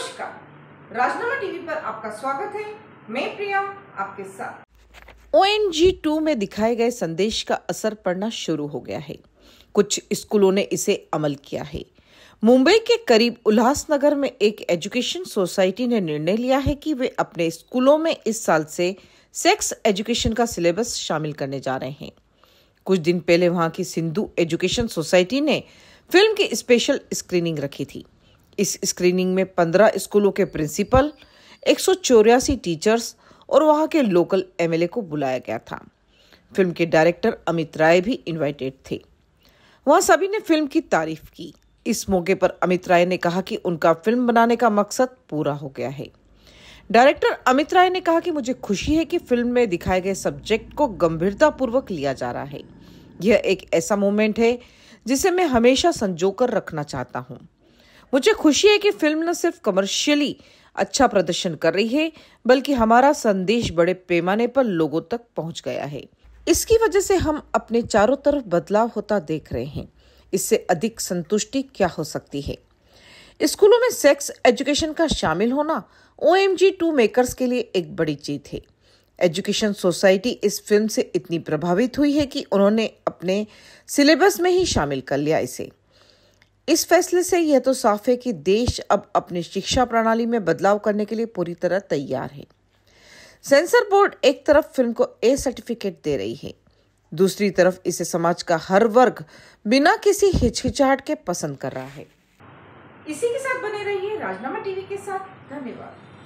नमस्कार राजनामा टीवी पर आपका स्वागत है मैं प्रिया आपके साथ ओ एन जी टू में दिखाए गए संदेश का असर पड़ना शुरू हो गया है कुछ स्कूलों ने इसे अमल किया है मुंबई के करीब उल्लासनगर में एक एजुकेशन सोसाइटी ने निर्णय लिया है कि वे अपने स्कूलों में इस साल से सेक्स एजुकेशन का सिलेबस शामिल करने जा रहे हैं कुछ दिन पहले वहां की सिंधु एजुकेशन सोसाइटी ने फिल्म की स्पेशल स्क्रीनिंग रखी थी इस स्क्रीनिंग में पंद्रह स्कूलों के प्रिंसिपल एक टीचर्स और वहाँ के लोकल एमएलए को बुलाया गया था फिल्म के डायरेक्टर अमित राय भी इनवाइटेड थे वहाँ सभी ने फिल्म की तारीफ की इस मौके पर अमित राय ने कहा कि उनका फिल्म बनाने का मकसद पूरा हो गया है डायरेक्टर अमित राय ने कहा कि मुझे खुशी है कि फिल्म में दिखाए गए सब्जेक्ट को गंभीरतापूर्वक लिया जा रहा है यह एक ऐसा मोमेंट है जिसे मैं हमेशा संजो कर रखना चाहता हूँ मुझे खुशी है कि फिल्म न सिर्फ कमर्शियली अच्छा प्रदर्शन कर रही है बल्कि हमारा संदेश बड़े पैमाने पर लोगों तक पहुंच गया है इसकी वजह से हम अपने चारों तरफ बदलाव होता देख रहे हैं इससे अधिक संतुष्टि क्या हो सकती है स्कूलों में सेक्स एजुकेशन का शामिल होना O M G two makers के लिए एक बड़ी जीत है एजुकेशन सोसाइटी इस फिल्म से इतनी प्रभावित हुई है कि उन्होंने अपने सिलेबस में ही शामिल कर लिया इसे इस फैसले से यह तो साफ है कि देश अब अपनी शिक्षा प्रणाली में बदलाव करने के लिए पूरी तरह तैयार है सेंसर बोर्ड एक तरफ फिल्म को ए सर्टिफिकेट दे रही है दूसरी तरफ इसे समाज का हर वर्ग बिना किसी हिचकिचाहट के पसंद कर रहा है इसी के साथ बने रहिए राजनामा टीवी के साथ धन्यवाद